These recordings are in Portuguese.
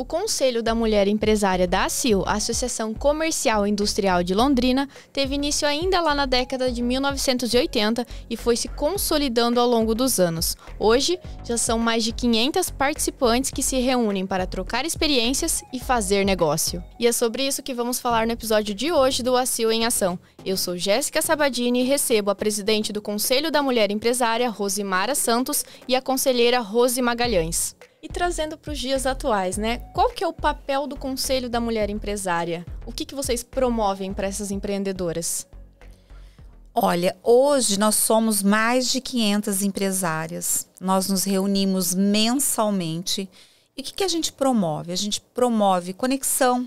O Conselho da Mulher Empresária da ACIL, Associação Comercial e Industrial de Londrina, teve início ainda lá na década de 1980 e foi se consolidando ao longo dos anos. Hoje, já são mais de 500 participantes que se reúnem para trocar experiências e fazer negócio. E é sobre isso que vamos falar no episódio de hoje do ACIL em Ação. Eu sou Jéssica Sabadini e recebo a presidente do Conselho da Mulher Empresária, Rosimara Santos, e a conselheira Rose Magalhães. E trazendo para os dias atuais, né? Qual que é o papel do Conselho da Mulher Empresária? O que, que vocês promovem para essas empreendedoras? Olha, hoje nós somos mais de 500 empresárias. Nós nos reunimos mensalmente. E o que, que a gente promove? A gente promove conexão,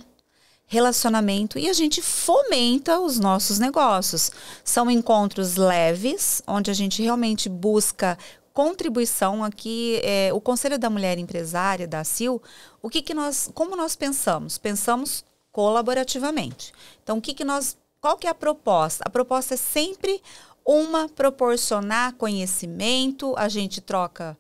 relacionamento e a gente fomenta os nossos negócios. São encontros leves, onde a gente realmente busca contribuição aqui, é, o Conselho da Mulher Empresária da CIL, o que, que nós, como nós pensamos? Pensamos colaborativamente. Então, o que, que nós, qual que é a proposta? A proposta é sempre uma proporcionar conhecimento, a gente troca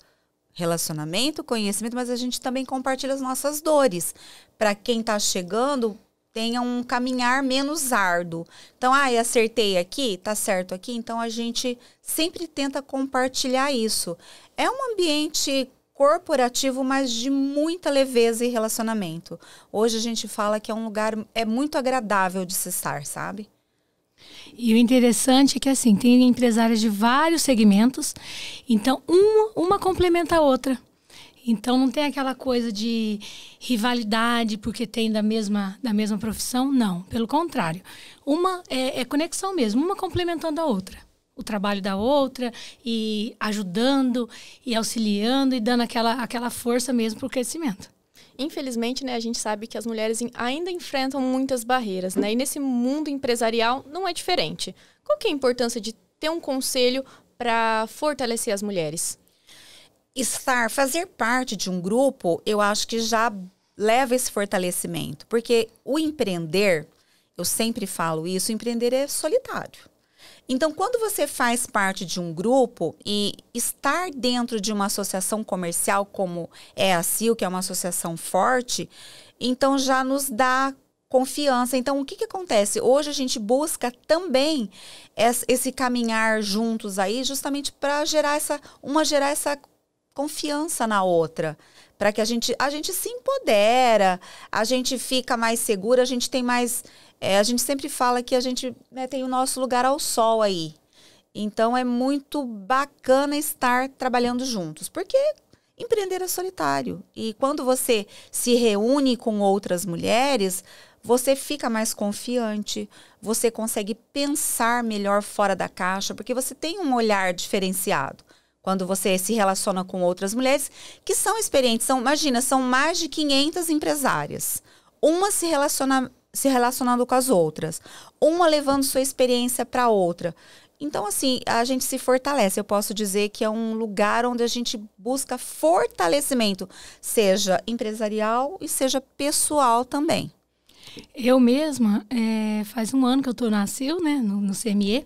relacionamento, conhecimento, mas a gente também compartilha as nossas dores. Para quem está chegando, tenha um caminhar menos árduo. Então, ah, eu acertei aqui, tá certo aqui. Então, a gente sempre tenta compartilhar isso. É um ambiente corporativo, mas de muita leveza e relacionamento. Hoje a gente fala que é um lugar é muito agradável de se estar, sabe? E o interessante é que assim, tem empresários de vários segmentos, então uma, uma complementa a outra. Então não tem aquela coisa de rivalidade porque tem da mesma, da mesma profissão, não. Pelo contrário, uma é, é conexão mesmo, uma complementando a outra. O trabalho da outra e ajudando e auxiliando e dando aquela, aquela força mesmo para o crescimento infelizmente, né, a gente sabe que as mulheres ainda enfrentam muitas barreiras, né? E nesse mundo empresarial não é diferente. Qual que é a importância de ter um conselho para fortalecer as mulheres? estar, fazer parte de um grupo, eu acho que já leva esse fortalecimento. Porque o empreender, eu sempre falo isso, empreender é solitário. Então, quando você faz parte de um grupo e estar dentro de uma associação comercial como é a CIL, que é uma associação forte, então já nos dá confiança. Então, o que, que acontece? Hoje a gente busca também esse caminhar juntos aí, justamente para gerar essa, uma gerar essa confiança na outra, para que a gente a gente se empodera, a gente fica mais segura, a gente tem mais é, a gente sempre fala que a gente né, tem o nosso lugar ao sol aí. Então é muito bacana estar trabalhando juntos, porque empreender é solitário e quando você se reúne com outras mulheres você fica mais confiante, você consegue pensar melhor fora da caixa, porque você tem um olhar diferenciado quando você se relaciona com outras mulheres que são experientes. São, imagina, são mais de 500 empresárias. Uma se, relaciona, se relacionando com as outras, uma levando sua experiência para outra. Então, assim, a gente se fortalece. Eu posso dizer que é um lugar onde a gente busca fortalecimento, seja empresarial e seja pessoal também. Eu mesma, é, faz um ano que eu estou nascido, né, no, no CME,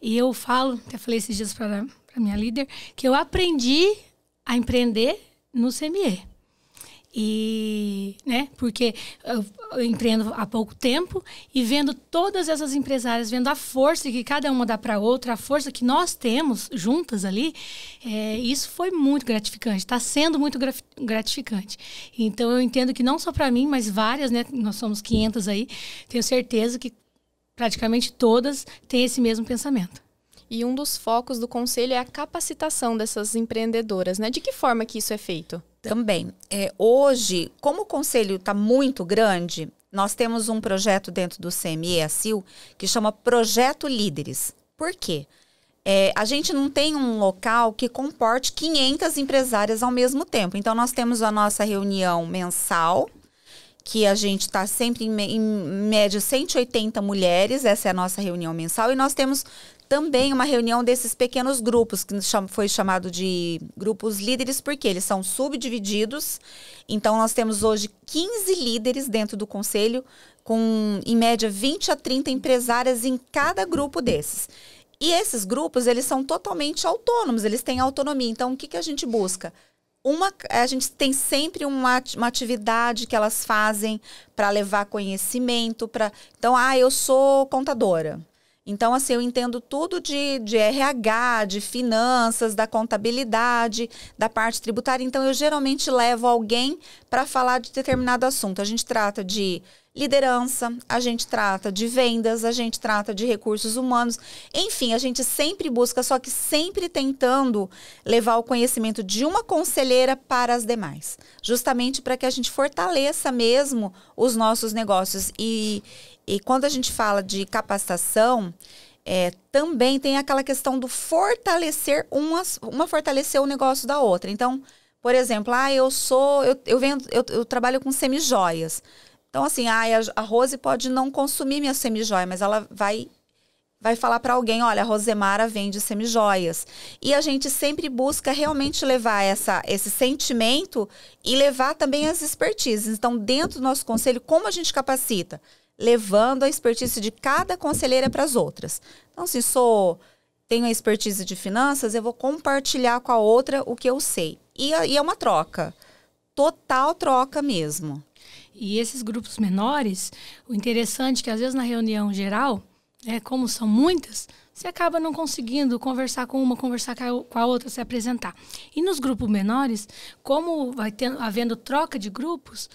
e eu falo, até falei esses dias para para minha líder, que eu aprendi a empreender no CME. E, né, porque eu, empreendo há pouco tempo e vendo todas essas empresárias, vendo a força que cada uma dá para outra, a força que nós temos juntas ali, é, isso foi muito gratificante, está sendo muito gratificante. Então eu entendo que não só para mim, mas várias, né, nós somos 500 aí, tenho certeza que praticamente todas têm esse mesmo pensamento. E um dos focos do conselho é a capacitação dessas empreendedoras, né? De que forma que isso é feito? Também. É, hoje, como o conselho está muito grande, nós temos um projeto dentro do CME, a CIL, que chama Projeto Líderes. Por quê? É, a gente não tem um local que comporte 500 empresárias ao mesmo tempo. Então, nós temos a nossa reunião mensal, que a gente está sempre em, em média 180 mulheres, essa é a nossa reunião mensal, e nós temos também uma reunião desses pequenos grupos, que foi chamado de grupos líderes, porque eles são subdivididos. Então, nós temos hoje 15 líderes dentro do conselho, com em média 20 a 30 empresárias em cada grupo desses. E esses grupos, eles são totalmente autônomos, eles têm autonomia. Então, o que, que a gente busca? Uma, a gente tem sempre uma, uma atividade que elas fazem para levar conhecimento. para então, ah, eu sou contadora então, assim, eu entendo tudo de, de RH, de finanças, da contabilidade, da parte tributária. Então, eu geralmente levo alguém para falar de determinado assunto. A gente trata de liderança, a gente trata de vendas, a gente trata de recursos humanos. Enfim, a gente sempre busca, só que sempre tentando levar o conhecimento de uma conselheira para as demais, justamente para que a gente fortaleça mesmo os nossos negócios e, e quando a gente fala de capacitação, é, também tem aquela questão do fortalecer uma, uma fortalecer o negócio da outra. Então, por exemplo, ah, eu sou, eu, eu vendo, eu, eu trabalho com semijoias. Então, assim, ah, a, a Rose pode não consumir minha semijoia, mas ela vai vai falar para alguém, olha, a Rosemara vende semijoias. E a gente sempre busca realmente levar essa, esse sentimento e levar também as expertises. Então, dentro do nosso conselho, como a gente capacita? levando a expertise de cada conselheira para as outras. Então, se sou tenho a expertise de finanças, eu vou compartilhar com a outra o que eu sei. E, e é uma troca. Total troca mesmo. E esses grupos menores, o interessante é que às vezes na reunião geral, né, como são muitas, você acaba não conseguindo conversar com uma, conversar com a outra, se apresentar. E nos grupos menores, como vai tendo, havendo troca de grupos,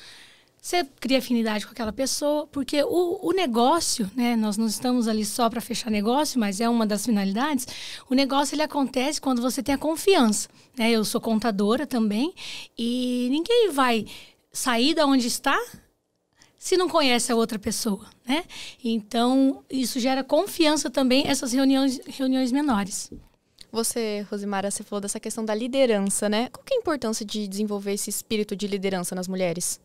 você cria afinidade com aquela pessoa, porque o, o negócio, né? Nós não estamos ali só para fechar negócio, mas é uma das finalidades. O negócio ele acontece quando você tem a confiança. Né? Eu sou contadora também e ninguém vai sair da onde está se não conhece a outra pessoa, né? Então, isso gera confiança também, essas reuniões, reuniões menores. Você, Rosimara, você falou dessa questão da liderança, né? Qual que é a importância de desenvolver esse espírito de liderança nas mulheres?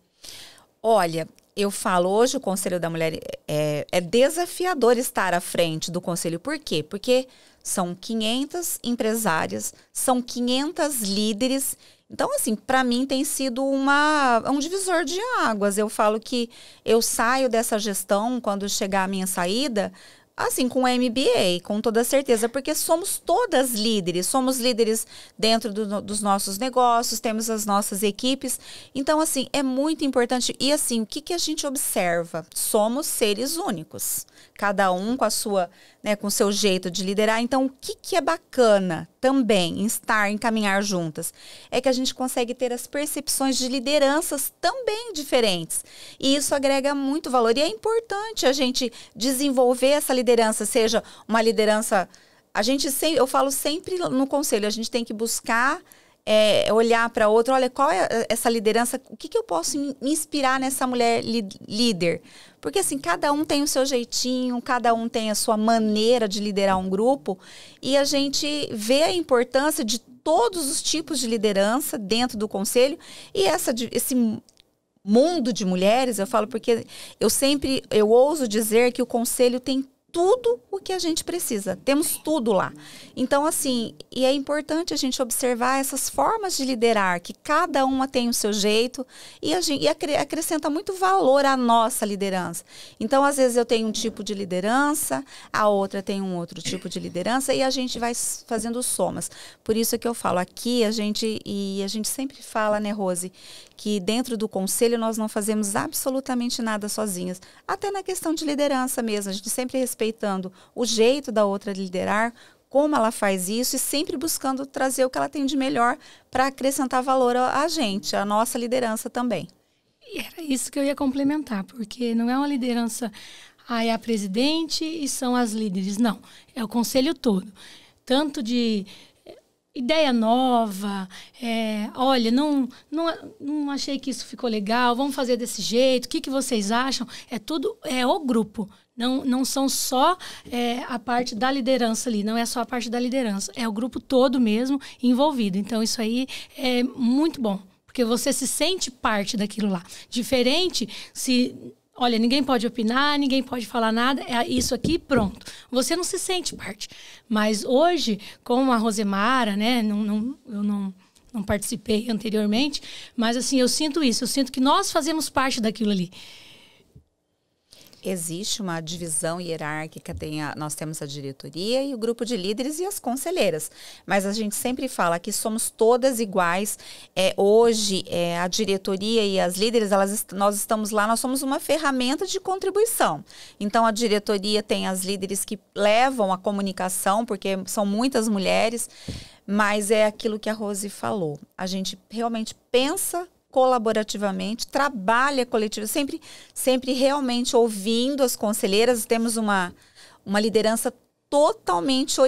Olha, eu falo hoje o Conselho da Mulher é, é, desafiador estar à frente do Conselho. Por quê? Porque são 500 empresárias, são 500 líderes. Então, assim, para mim tem sido uma, um divisor de águas. Eu falo que eu saio dessa gestão, quando chegar a minha saída, Assim, com MBA, com toda certeza, porque somos todas líderes, somos líderes dentro do, dos nossos negócios, temos as nossas equipes. Então, assim, é muito importante. E assim, o que, que a gente observa? Somos seres únicos, cada um com a sua né, com seu jeito de liderar. Então, o que, que é bacana também em estar, em caminhar juntas, é que a gente consegue ter as percepções de lideranças também diferentes. E isso agrega muito valor. E é importante a gente desenvolver essa liderança, seja uma liderança. A gente sempre, eu falo sempre no conselho, a gente tem que buscar é, olhar para outro, olha, qual é essa liderança, o que, que eu posso me inspirar nessa mulher líder? Porque assim, cada um tem o seu jeitinho, cada um tem a sua maneira de liderar um grupo, e a gente vê a importância de todos os tipos de liderança dentro do conselho, e essa, esse mundo de mulheres, eu falo porque eu sempre, eu ouso dizer que o conselho tem tudo o que a gente precisa. Temos tudo lá. Então, assim, e é importante a gente observar essas formas de liderar, que cada uma tem o seu jeito e, a gente, e acrescenta muito valor à nossa liderança. Então, às vezes eu tenho um tipo de liderança, a outra tem um outro tipo de liderança e a gente vai fazendo somas. Por isso é que eu falo aqui, a gente, e a gente sempre fala, né, Rose, que dentro do conselho nós não fazemos absolutamente nada sozinhos. Até na questão de liderança mesmo, a gente sempre respeitando o jeito da outra liderar, como ela faz isso e sempre buscando trazer o que ela tem de melhor para acrescentar valor a gente, a nossa liderança também. E era isso que eu ia complementar, porque não é uma liderança, ah, é a presidente e são as líderes. Não, é o conselho todo. Tanto de ideia nova, é, olha, não, não, não achei que isso ficou legal, vamos fazer desse jeito, o que, que vocês acham? É tudo, é o grupo. Não, não são só é, a parte da liderança ali, não é só a parte da liderança, é o grupo todo mesmo envolvido. Então, isso aí é muito bom, porque você se sente parte daquilo lá. Diferente se Olha, ninguém pode opinar, ninguém pode falar nada, é isso aqui, pronto. Você não se sente parte. Mas hoje, com a Rosemara, né, não, não, eu não, não participei anteriormente, mas assim, eu sinto isso, eu sinto que nós fazemos parte daquilo ali. Existe uma divisão hierárquica, tem a, nós temos a diretoria e o grupo de líderes e as conselheiras. Mas a gente sempre fala que somos todas iguais. É, hoje, é, a diretoria e as líderes, elas, nós estamos lá, nós somos uma ferramenta de contribuição. Então, a diretoria tem as líderes que levam a comunicação, porque são muitas mulheres, mas é aquilo que a Rose falou. A gente realmente pensa colaborativamente, trabalha coletivo, sempre, sempre realmente ouvindo as conselheiras. Temos uma, uma liderança totalmente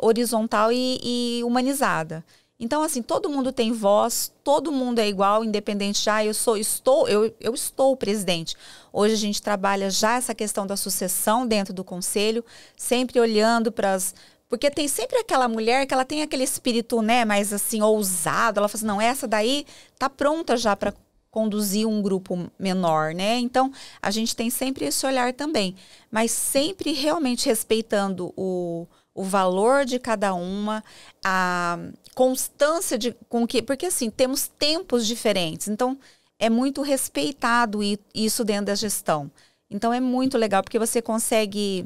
horizontal e, e humanizada. Então, assim, todo mundo tem voz, todo mundo é igual, independente já, ah, eu sou, estou, eu, eu estou presidente. Hoje a gente trabalha já essa questão da sucessão dentro do conselho, sempre olhando para as porque tem sempre aquela mulher que ela tem aquele espírito, né, mais assim, ousado. Ela fala assim, não, essa daí tá pronta já para conduzir um grupo menor, né? Então, a gente tem sempre esse olhar também. Mas sempre realmente respeitando o, o valor de cada uma, a constância de com que. Porque assim, temos tempos diferentes. Então, é muito respeitado isso dentro da gestão. Então, é muito legal, porque você consegue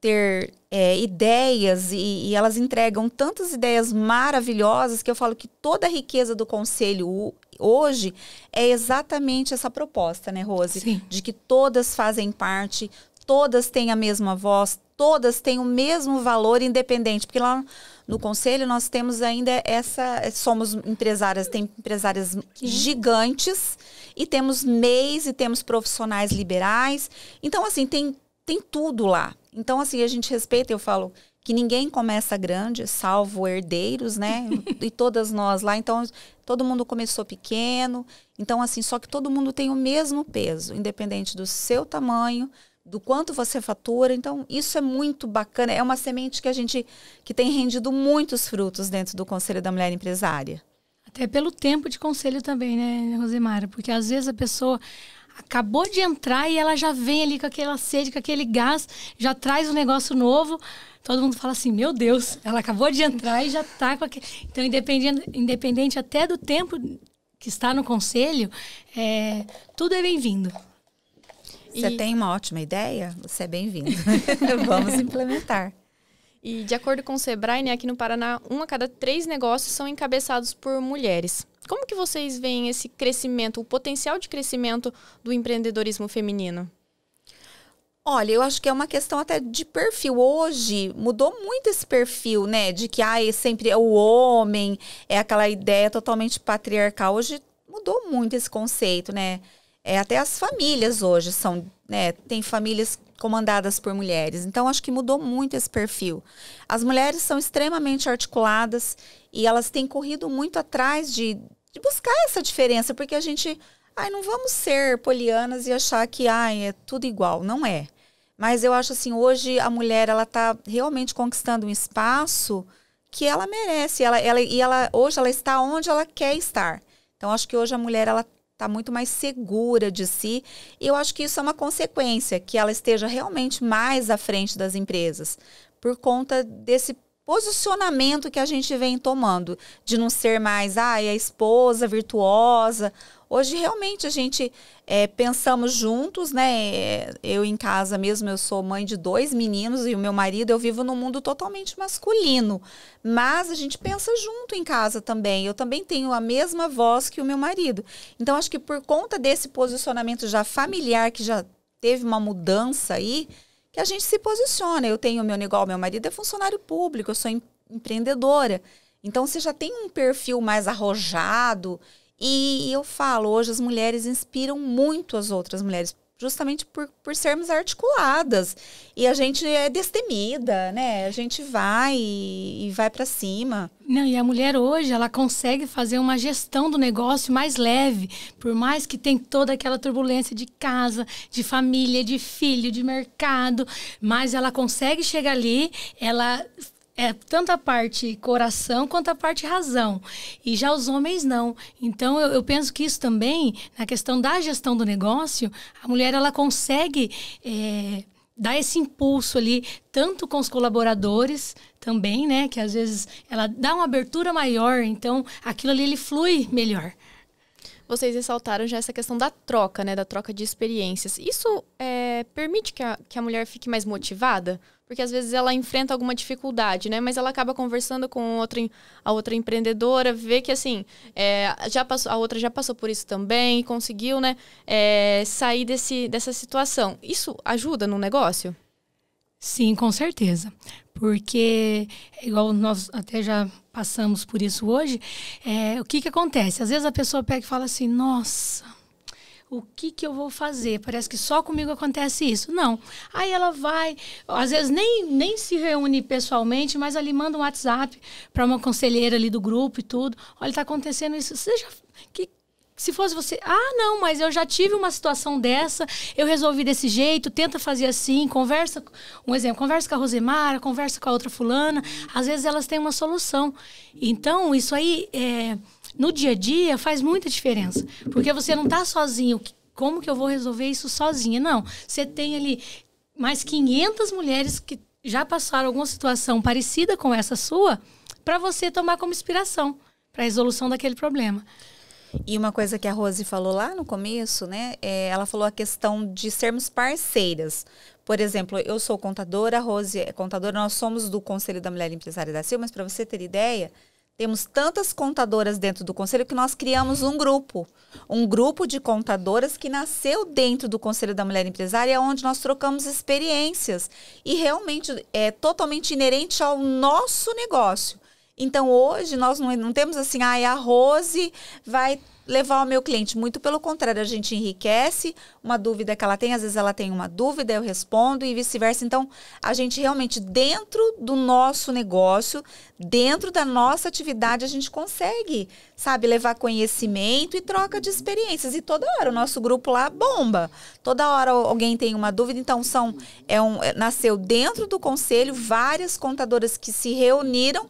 ter é, ideias e, e, elas entregam tantas ideias maravilhosas que eu falo que toda a riqueza do conselho hoje é exatamente essa proposta, né, Rose? Sim. De que todas fazem parte, todas têm a mesma voz, todas têm o mesmo valor independente, porque lá no conselho nós temos ainda essa somos empresárias, tem empresárias gigantes e temos MEIs e temos profissionais liberais. Então assim, tem tem tudo lá. Então, assim, a gente respeita, eu falo que ninguém começa grande, salvo herdeiros, né? e todas nós lá. Então, todo mundo começou pequeno. Então, assim, só que todo mundo tem o mesmo peso, independente do seu tamanho, do quanto você fatura. Então, isso é muito bacana. É uma semente que a gente que tem rendido muitos frutos dentro do Conselho da Mulher Empresária. Até pelo tempo de conselho também, né, Rosemara? Porque às vezes a pessoa acabou de entrar e ela já vem ali com aquela sede, com aquele gás, já traz um negócio novo. Todo mundo fala assim: meu Deus, ela acabou de entrar e já está com aquele. Então, independente, independente até do tempo que está no conselho, é, tudo é bem-vindo. Você e... tem uma ótima ideia? Você é bem-vindo. Vamos implementar. E de acordo com o Sebrae, né, aqui no Paraná, um a cada três negócios são encabeçados por mulheres. Como que vocês veem esse crescimento, o potencial de crescimento do empreendedorismo feminino? Olha, eu acho que é uma questão até de perfil. Hoje mudou muito esse perfil, né? De que ah, é sempre é o homem, é aquela ideia totalmente patriarcal. Hoje mudou muito esse conceito, né? É, até as famílias hoje são, né? Tem famílias comandadas por mulheres. Então, acho que mudou muito esse perfil. As mulheres são extremamente articuladas e elas têm corrido muito atrás de, de buscar essa diferença, porque a gente, ai, não vamos ser polianas e achar que, ai, é tudo igual, não é. Mas eu acho assim, hoje a mulher ela está realmente conquistando um espaço que ela merece, ela, ela e ela hoje ela está onde ela quer estar. Então acho que hoje a mulher ela está muito mais segura de si. E eu acho que isso é uma consequência, que ela esteja realmente mais à frente das empresas, por conta desse posicionamento que a gente vem tomando, de não ser mais a esposa virtuosa. Hoje realmente a gente é, pensamos juntos, né? É, eu em casa mesmo, eu sou mãe de dois meninos e o meu marido, eu vivo num mundo totalmente masculino. Mas a gente pensa junto em casa também. Eu também tenho a mesma voz que o meu marido. Então acho que por conta desse posicionamento já familiar, que já teve uma mudança aí, que a gente se posiciona. Eu tenho meu negócio, meu marido é funcionário público, eu sou em, empreendedora. Então você já tem um perfil mais arrojado. E eu falo, hoje as mulheres inspiram muito as outras mulheres justamente por, por sermos articuladas. E a gente é destemida, né? A gente vai e, e vai para cima. Não, e a mulher hoje, ela consegue fazer uma gestão do negócio mais leve, por mais que tem toda aquela turbulência de casa, de família, de filho, de mercado, mas ela consegue chegar ali, ela é tanto a parte coração quanto a parte razão. E já os homens não. Então eu, eu penso que isso também, na questão da gestão do negócio, a mulher ela consegue é, dar esse impulso ali, tanto com os colaboradores também, né? Que às vezes ela dá uma abertura maior, então aquilo ali ele flui melhor vocês ressaltaram já essa questão da troca, né? Da troca de experiências. Isso é, permite que a, que a mulher fique mais motivada? Porque às vezes ela enfrenta alguma dificuldade, né? Mas ela acaba conversando com outra, a outra empreendedora, vê que assim, é, já passou, a outra já passou por isso também e conseguiu, né? É, sair desse, dessa situação. Isso ajuda no negócio? Sim, com certeza. Porque, igual nós até já passamos por isso hoje, é, o que, que acontece? Às vezes a pessoa pega e fala assim, nossa, o que, que eu vou fazer? Parece que só comigo acontece isso. Não. Aí ela vai, às vezes nem, nem se reúne pessoalmente, mas ali manda um WhatsApp para uma conselheira ali do grupo e tudo. Olha, está acontecendo isso. seja que, se fosse você, ah, não, mas eu já tive uma situação dessa, eu resolvi desse jeito, tenta fazer assim, conversa, um exemplo, conversa com a Rosemara, conversa com a outra fulana, às vezes elas têm uma solução. Então, isso aí, é, no dia a dia, faz muita diferença, porque você não está sozinho, como que eu vou resolver isso sozinha? Não, você tem ali mais 500 mulheres que já passaram alguma situação parecida com essa sua, para você tomar como inspiração para a resolução daquele problema. E uma coisa que a Rose falou lá no começo, né? É, ela falou a questão de sermos parceiras. Por exemplo, eu sou contadora, a Rose é contadora, nós somos do Conselho da Mulher Empresária da Silva, mas para você ter ideia, temos tantas contadoras dentro do conselho que nós criamos um grupo. Um grupo de contadoras que nasceu dentro do Conselho da Mulher Empresária, onde nós trocamos experiências. E realmente é totalmente inerente ao nosso negócio. Então hoje nós não, não temos assim, ah, a Rose vai levar o meu cliente. Muito pelo contrário, a gente enriquece uma dúvida que ela tem, às vezes ela tem uma dúvida, eu respondo e vice-versa. Então, a gente realmente, dentro do nosso negócio, dentro da nossa atividade, a gente consegue, sabe, levar conhecimento e troca de experiências. E toda hora o nosso grupo lá bomba. Toda hora alguém tem uma dúvida. Então, são é um, é, nasceu dentro do conselho várias contadoras que se reuniram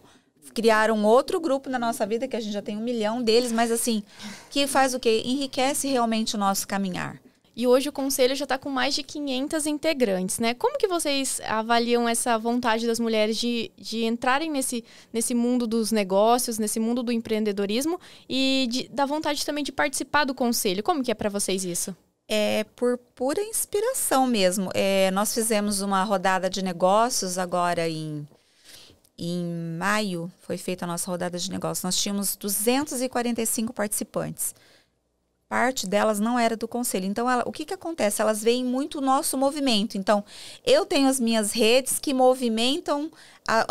criaram outro grupo na nossa vida, que a gente já tem um milhão deles, mas assim, que faz o quê? Enriquece realmente o nosso caminhar. E hoje o conselho já está com mais de 500 integrantes, né? Como que vocês avaliam essa vontade das mulheres de, de entrarem nesse, nesse mundo dos negócios, nesse mundo do empreendedorismo e de, da vontade também de participar do conselho? Como que é para vocês isso? É por pura inspiração mesmo. É, nós fizemos uma rodada de negócios agora em em maio foi feita a nossa rodada de negócios. Nós tínhamos 245 participantes. Parte delas não era do conselho. Então, ela, o que, que acontece? Elas veem muito o nosso movimento. Então, eu tenho as minhas redes que movimentam a,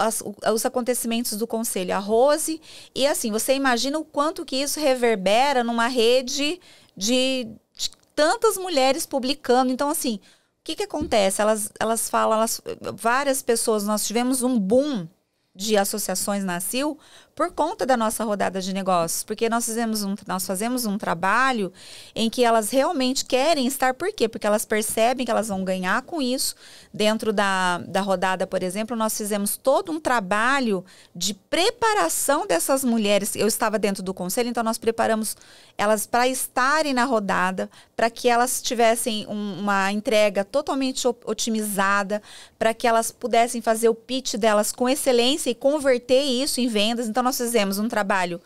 os acontecimentos do conselho, a Rose. E assim, você imagina o quanto que isso reverbera numa rede de, de tantas mulheres publicando. Então, assim, o que, que acontece? Elas, elas falam, elas, várias pessoas, nós tivemos um boom de associações na CIL por conta da nossa rodada de negócios, porque nós fizemos um, nós fazemos um trabalho em que elas realmente querem estar, por quê? Porque elas percebem que elas vão ganhar com isso. Dentro da, da rodada, por exemplo, nós fizemos todo um trabalho de preparação dessas mulheres. Eu estava dentro do conselho, então nós preparamos elas para estarem na rodada, para que elas tivessem um, uma entrega totalmente otimizada, para que elas pudessem fazer o pitch delas com excelência e converter isso em vendas. Então, nós fizemos um trabalho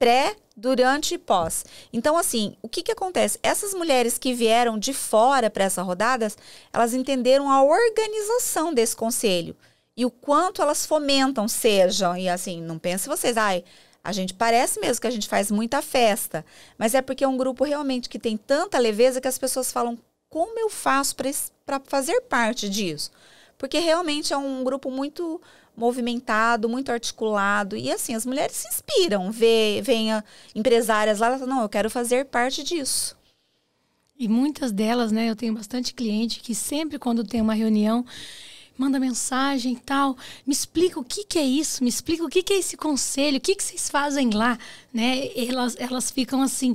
pré, durante e pós. Então, assim, o que, que acontece? Essas mulheres que vieram de fora para essas rodadas, elas entenderam a organização desse conselho e o quanto elas fomentam, sejam, e assim, não pense vocês, ai, a gente parece mesmo que a gente faz muita festa, mas é porque é um grupo realmente que tem tanta leveza que as pessoas falam, como eu faço para fazer parte disso? Porque realmente é um grupo muito movimentado, muito articulado. E assim, as mulheres se inspiram, vê, empresárias lá, não, eu quero fazer parte disso. E muitas delas, né, eu tenho bastante cliente que sempre quando tem uma reunião, manda mensagem e tal, me explica o que, que é isso, me explica o que, que é esse conselho, o que, que vocês fazem lá, né? Elas, elas ficam assim,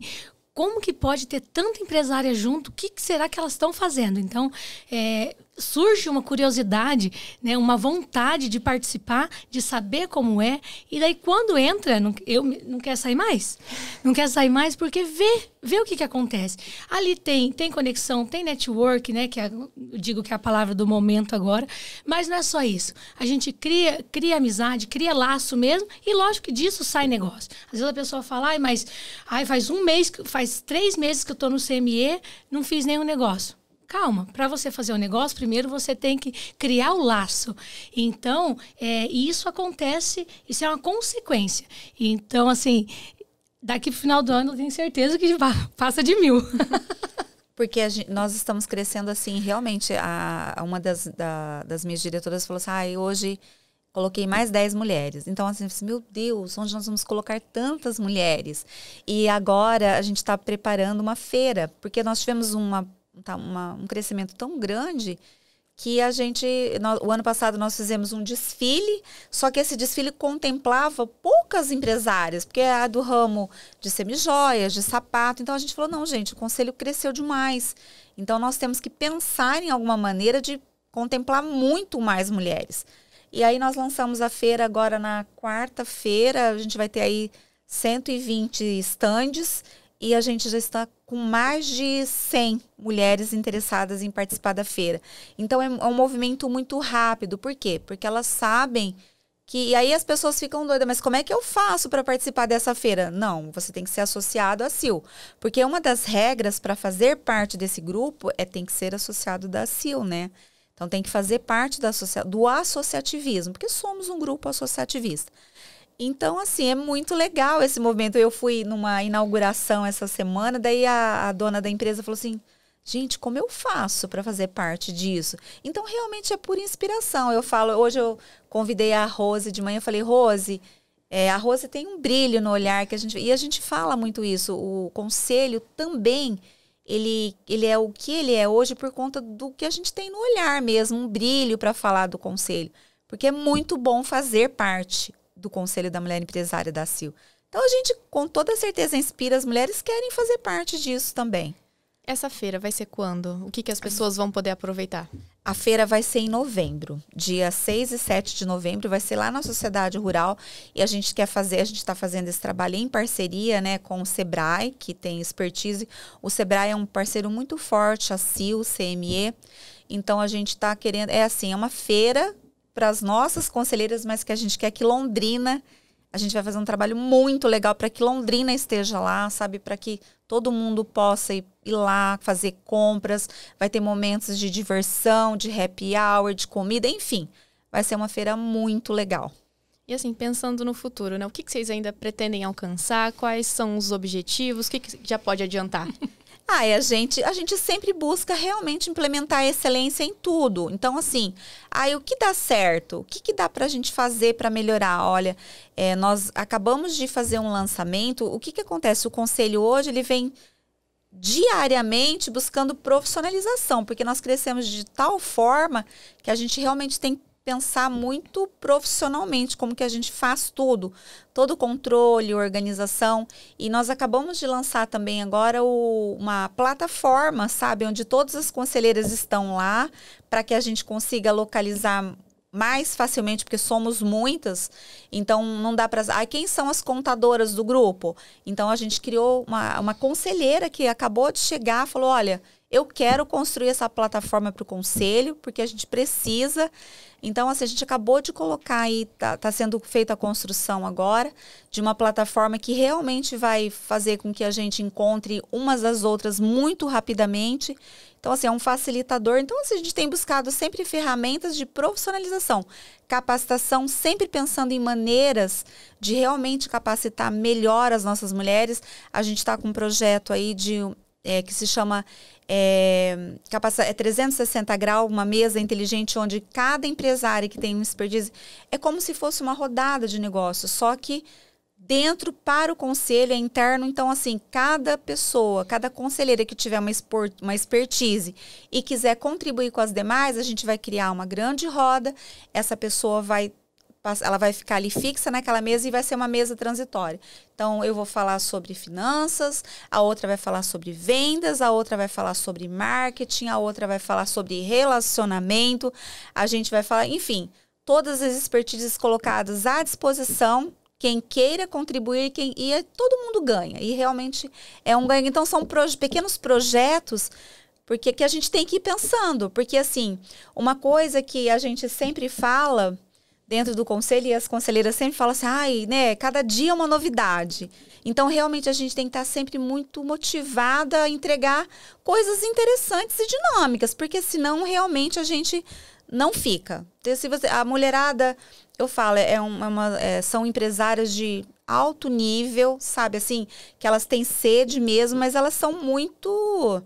como que pode ter tanta empresária junto? O que, que será que elas estão fazendo? Então, é, surge uma curiosidade, né, uma vontade de participar, de saber como é. E daí quando entra, não, eu não quer sair mais. Não quer sair mais porque vê, vê o que, que acontece. Ali tem, tem conexão, tem network, né, que é, eu digo que é a palavra do momento agora, mas não é só isso. A gente cria, cria amizade, cria laço mesmo e lógico que disso sai negócio. Às vezes a pessoa fala, ai, mas ai, faz um mês, faz três meses que eu estou no CME, não fiz nenhum negócio Calma, para você fazer o um negócio, primeiro você tem que criar o laço. Então, é, isso acontece, isso é uma consequência. Então, assim, daqui pro final do ano eu tenho certeza que passa de mil. Porque gente, nós estamos crescendo assim, realmente, a, uma das, da, das minhas diretoras falou assim, ah, hoje Coloquei mais 10 mulheres. Então, assim, assim, meu Deus, onde nós vamos colocar tantas mulheres? E agora a gente está preparando uma feira, porque nós tivemos uma Tá, uma, um crescimento tão grande que a gente, o ano passado nós fizemos um desfile, só que esse desfile contemplava poucas empresárias, porque é a do ramo de semijoias, de sapato. Então a gente falou: não, gente, o conselho cresceu demais. Então nós temos que pensar em alguma maneira de contemplar muito mais mulheres. E aí nós lançamos a feira agora na quarta-feira, a gente vai ter aí 120 estandes e a gente já está com mais de 100 mulheres interessadas em participar da feira. Então é, é um movimento muito rápido. Por quê? Porque elas sabem que e aí as pessoas ficam doidas, mas como é que eu faço para participar dessa feira? Não, você tem que ser associado à CIL, porque uma das regras para fazer parte desse grupo é tem que ser associado da CIL, né? Então tem que fazer parte da, do associativismo, porque somos um grupo associativista. Então, assim, é muito legal esse movimento. Eu fui numa inauguração essa semana, daí a, a dona da empresa falou assim: gente, como eu faço para fazer parte disso? Então, realmente é por inspiração. Eu falo, hoje eu convidei a Rose de manhã, eu falei, Rose. É, a Rose tem um brilho no olhar que a gente e a gente fala muito isso. O conselho também ele, ele é o que ele é hoje por conta do que a gente tem no olhar mesmo, um brilho para falar do conselho, porque é muito bom fazer parte do Conselho da Mulher Empresária da CIL. Então a gente com toda certeza inspira as mulheres querem fazer parte disso também. Essa feira vai ser quando? O que, que as pessoas vão poder aproveitar? A feira vai ser em novembro, dia 6 e 7 de novembro, vai ser lá na Sociedade Rural e a gente quer fazer, a gente está fazendo esse trabalho em parceria né, com o SEBRAE, que tem expertise. O SEBRAE é um parceiro muito forte, a CIL, CME. Então a gente está querendo, é assim, é uma feira para as nossas conselheiras, mas que a gente quer que Londrina, a gente vai fazer um trabalho muito legal para que Londrina esteja lá, sabe? Para que todo mundo possa ir, ir, lá fazer compras. Vai ter momentos de diversão, de happy hour, de comida, enfim. Vai ser uma feira muito legal. E assim, pensando no futuro, né? O que, que vocês ainda pretendem alcançar? Quais são os objetivos? O que, que já pode adiantar? Ah, a gente, a gente sempre busca realmente implementar a excelência em tudo. Então, assim, aí o que dá certo? O que, que dá para a gente fazer para melhorar? Olha, é, nós acabamos de fazer um lançamento. O que, que acontece? O conselho hoje ele vem diariamente buscando profissionalização, porque nós crescemos de tal forma que a gente realmente tem pensar muito profissionalmente como que a gente faz tudo, todo controle, organização. E nós acabamos de lançar também agora o, uma plataforma, sabe, onde todas as conselheiras estão lá para que a gente consiga localizar mais facilmente, porque somos muitas, então não dá para. Ah, quem são as contadoras do grupo? Então a gente criou uma, uma conselheira que acabou de chegar, falou: olha, eu quero construir essa plataforma para o conselho, porque a gente precisa. Então, assim, a gente acabou de colocar aí, está tá sendo feita a construção agora, de uma plataforma que realmente vai fazer com que a gente encontre umas das outras muito rapidamente. Então, assim, é um facilitador. Então, assim, a gente tem buscado sempre ferramentas de profissionalização, capacitação, sempre pensando em maneiras de realmente capacitar melhor as nossas mulheres. A gente está com um projeto aí de é, que se chama é, é 360 grau, uma mesa inteligente onde cada empresário que tem um expertise é como se fosse uma rodada de negócio, só que dentro para o conselho é interno. Então, assim, cada pessoa, cada conselheira que tiver uma, esport uma expertise e quiser contribuir com as demais, a gente vai criar uma grande roda. Essa pessoa vai ela vai ficar ali fixa naquela mesa e vai ser uma mesa transitória. Então, eu vou falar sobre finanças, a outra vai falar sobre vendas, a outra vai falar sobre marketing, a outra vai falar sobre relacionamento, a gente vai falar, enfim, todas as expertises colocadas à disposição. Quem queira contribuir, quem e é, todo mundo ganha. E realmente é um ganho. Então, são proje pequenos projetos porque que a gente tem que ir pensando. Porque, assim, uma coisa que a gente sempre fala dentro do conselho e as conselheiras sempre falam assim, ai, né, cada dia é uma novidade. Então, realmente, a gente tem que estar sempre muito motivada a entregar coisas interessantes e dinâmicas, porque senão realmente a gente não fica. Então, se você, a mulherada, eu falo, é uma, é uma é, são empresárias de alto nível, sabe assim, que elas têm sede mesmo, mas elas são muito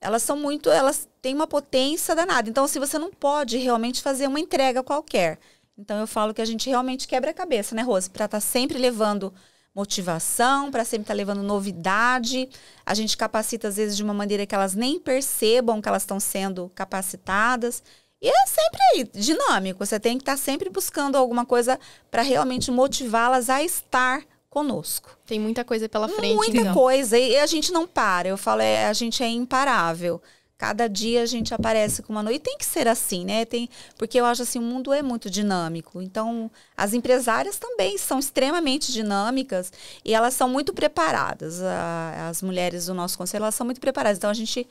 elas são muito, elas têm uma potência danada. Então, se assim, você não pode realmente fazer uma entrega qualquer. Então, eu falo que a gente realmente quebra a cabeça, né, Rose? Para estar tá sempre levando motivação, para sempre estar tá levando novidade. A gente capacita, às vezes, de uma maneira que elas nem percebam que elas estão sendo capacitadas. E é sempre aí, dinâmico. Você tem que estar tá sempre buscando alguma coisa para realmente motivá-las a estar conosco. Tem muita coisa pela frente. Muita então. coisa. E a gente não para. Eu falo, é, a gente é imparável. Cada dia a gente aparece com uma noite. E tem que ser assim, né? Tem, porque eu acho assim, o mundo é muito dinâmico. Então, as empresárias também são extremamente dinâmicas e elas são muito preparadas. A, as mulheres do nosso conselho, elas são muito preparadas. Então, a gente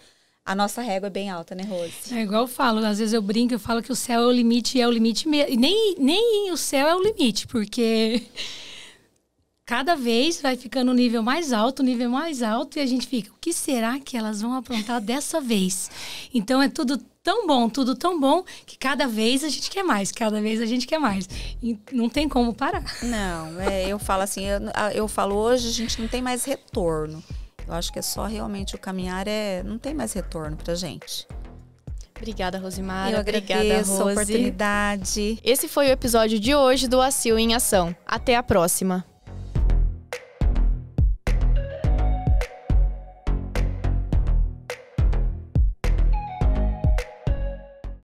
a nossa régua é bem alta, né, Rose? É igual eu falo, às vezes eu brinco, eu falo que o céu é o limite e é o limite mesmo. E nem, nem o céu é o limite, porque cada vez vai ficando um nível mais alto, um nível mais alto, e a gente fica, o que será que elas vão aprontar dessa vez? Então é tudo tão bom, tudo tão bom, que cada vez a gente quer mais, cada vez a gente quer mais. E não tem como parar. Não, é, eu falo assim, eu, eu falo hoje a gente não tem mais retorno. Eu acho que é só realmente o caminhar é, não tem mais retorno pra gente. Obrigada, Rosimara. Eu agradeço Obrigada, Rose. a oportunidade. Esse foi o episódio de hoje do ACIL em Ação. Até a próxima.